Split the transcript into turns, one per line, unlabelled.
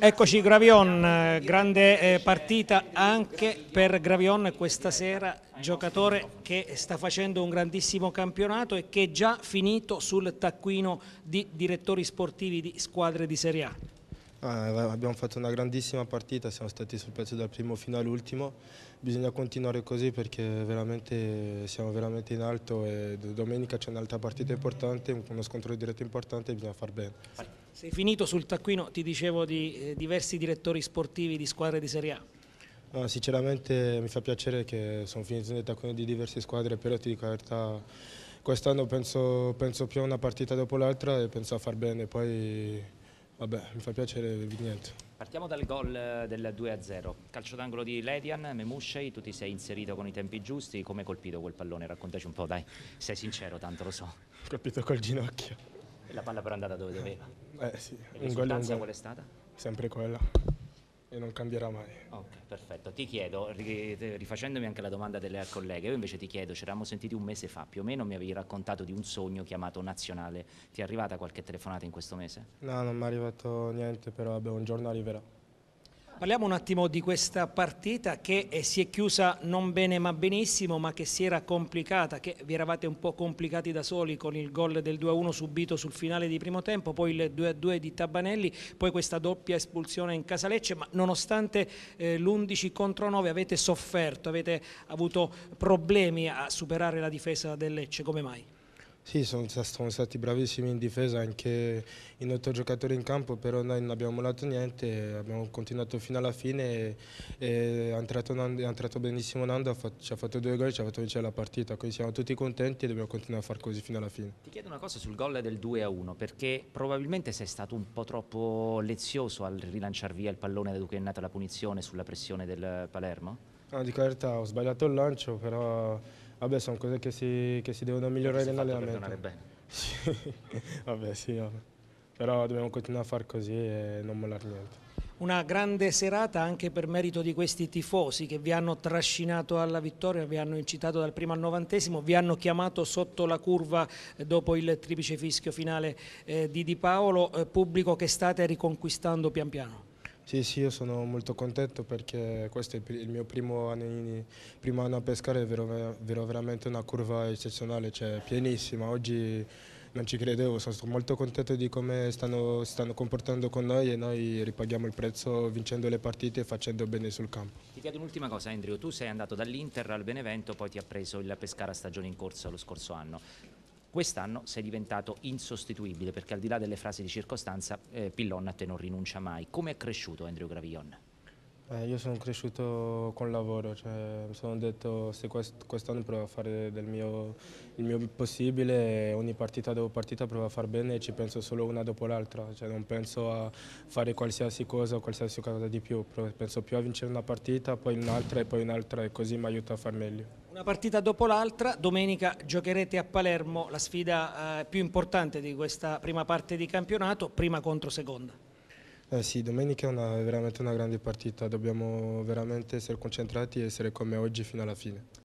Eccoci Gravion, grande eh, partita anche per Gravion questa sera, giocatore che sta facendo un grandissimo campionato e che è già finito sul taccuino di direttori sportivi di squadre di Serie A.
Ah, abbiamo fatto una grandissima partita, siamo stati sul pezzo dal primo fino all'ultimo, bisogna continuare così perché veramente siamo veramente in alto e domenica c'è un'altra partita importante, uno scontro diretto importante e bisogna far bene.
Sei finito sul taccuino, ti dicevo, di eh, diversi direttori sportivi di squadre di Serie A.
No, sinceramente mi fa piacere che sono finito nel taccuino di diverse squadre, però ti dico la verità, quest'anno penso, penso, più a una partita dopo l'altra e penso a far bene, poi vabbè, mi fa piacere niente.
Partiamo dal gol eh, del 2-0, calcio d'angolo di Ledian, Memushei, tu ti sei inserito con i tempi giusti, come hai colpito quel pallone? Raccontaci un po', dai, sei sincero, tanto lo so. Ho
colpito col ginocchio.
E la palla però è andata dove eh, doveva. Eh sì. E risultanza qual è stata?
Sempre quella. E non cambierà mai.
Ok, perfetto. Ti chiedo, rifacendomi anche la domanda delle colleghe, io invece ti chiedo, ci eravamo sentiti un mese fa, più o meno mi avevi raccontato di un sogno chiamato nazionale. Ti è arrivata qualche telefonata in questo mese?
No, non mi è arrivato niente, però vabbè, un giorno arriverà.
Parliamo un attimo di questa partita che eh, si è chiusa non bene ma benissimo, ma che si era complicata, che vi eravate un po' complicati da soli con il gol del 2-1 subito sul finale di primo tempo, poi il 2-2 di Tabanelli, poi questa doppia espulsione in Casalecce, ma nonostante eh, l'11 contro 9 avete sofferto, avete avuto problemi a superare la difesa del Lecce, come mai?
Sì, sono, sono stati bravissimi in difesa anche i nostri giocatori in campo, però noi non abbiamo mollato niente, abbiamo continuato fino alla fine e, e è, entrato, è, entrato, benissimo Nando, ci ha fatto due gol e ci ha fatto vincere la partita, quindi siamo tutti contenti e dobbiamo continuare a far così fino alla fine.
Ti chiedo una cosa sul gol del 2-1, perché probabilmente sei stato un po' troppo lezioso al rilanciare via il pallone da che è nata la punizione sulla pressione del Palermo?
No, di la ho sbagliato il lancio, però Vabbè, sono cose che si, che si devono migliorare si nell'allenamento.
bene. Sì.
vabbè, sì, vabbè. Però dobbiamo continuare a far così e non mollare niente.
Una grande serata anche per merito di questi tifosi che vi hanno trascinato alla vittoria, vi hanno incitato dal primo al novantesimo, vi hanno chiamato sotto la curva eh, dopo il triplice fischio finale eh, di Di Paolo, eh, pubblico che state riconquistando pian piano.
Sì, sì, io sono molto contento perché questo è il mio primo anno, in, primo anno a pescare, è vero, vero, veramente una curva eccezionale, cioè pienissima. Oggi non ci credevo, sono molto contento di come stanno, stanno, comportando con noi e noi ripaghiamo il prezzo vincendo le partite e facendo bene sul campo.
Ti chiedo un'ultima cosa Andrew, tu sei andato dall'Inter al Benevento, poi ti ha preso il Pescara stagione in corso lo scorso anno quest'anno sei diventato insostituibile perché al di là delle frasi di circostanza eh, Pillon a te non rinuncia mai. Come è cresciuto Andrew Gravion?
Eh, io sono cresciuto con lavoro, cioè, mi sono detto se quest'anno provo a fare mio, il mio possibile, ogni partita dopo partita provo a far bene e ci penso solo una dopo l'altra, cioè, non penso a fare qualsiasi cosa o qualsiasi cosa di più, penso più a vincere una partita, poi un'altra e poi un'altra e così mi aiuta a far meglio.
Una partita dopo l'altra, domenica giocherete a Palermo la sfida eh, più importante di questa prima parte di campionato, prima contro seconda.
Eh sì, domenica è una, veramente una grande partita, dobbiamo veramente essere concentrati e essere come oggi fino alla fine.